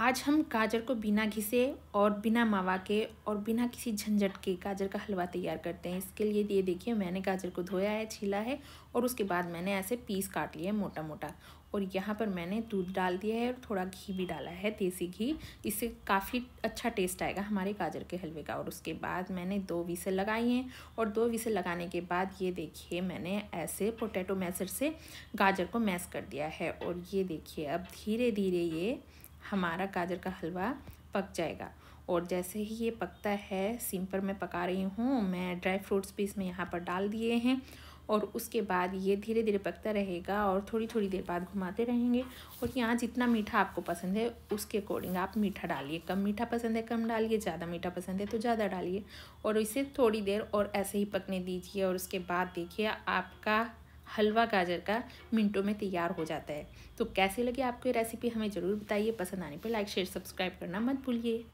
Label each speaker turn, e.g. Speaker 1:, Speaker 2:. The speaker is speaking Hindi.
Speaker 1: आज हम गाजर को बिना घिसे और बिना मावा के और बिना किसी झंझट के गाजर का हलवा तैयार करते हैं इसके लिए ये देखिए मैंने गाजर को धोया है छीला है और उसके बाद मैंने ऐसे पीस काट लिए मोटा मोटा और यहाँ पर मैंने दूध डाल दिया है और थोड़ा घी भी डाला है देसी घी इससे काफ़ी अच्छा टेस्ट आएगा हमारे गाजर के हलवे का और उसके बाद मैंने दो विसल लगाई हैं और दो विसल लगाने के बाद ये देखिए मैंने ऐसे पोटैटो मैसर से गाजर को मैस कर दिया है और ये देखिए अब धीरे धीरे ये हमारा गाजर का हलवा पक जाएगा और जैसे ही ये पकता है सिंपल में मैं पका रही हूँ मैं ड्राई फ्रूट्स भी इसमें यहाँ पर डाल दिए हैं और उसके बाद ये धीरे धीरे पकता रहेगा और थोड़ी थोड़ी देर बाद घुमाते रहेंगे और यहाँ जितना मीठा आपको पसंद है उसके अकॉर्डिंग आप मीठा डालिए कम मीठा पसंद है कम डालिए ज़्यादा मीठा पसंद है तो ज़्यादा डालिए और इसे थोड़ी देर और ऐसे ही पकने दीजिए और उसके बाद देखिए आपका हलवा गाजर का मिनटों में तैयार हो जाता है तो कैसे लगी आपको ये रेसिपी हमें ज़रूर बताइए पसंद आने पर लाइक शेयर सब्सक्राइब करना मत भूलिए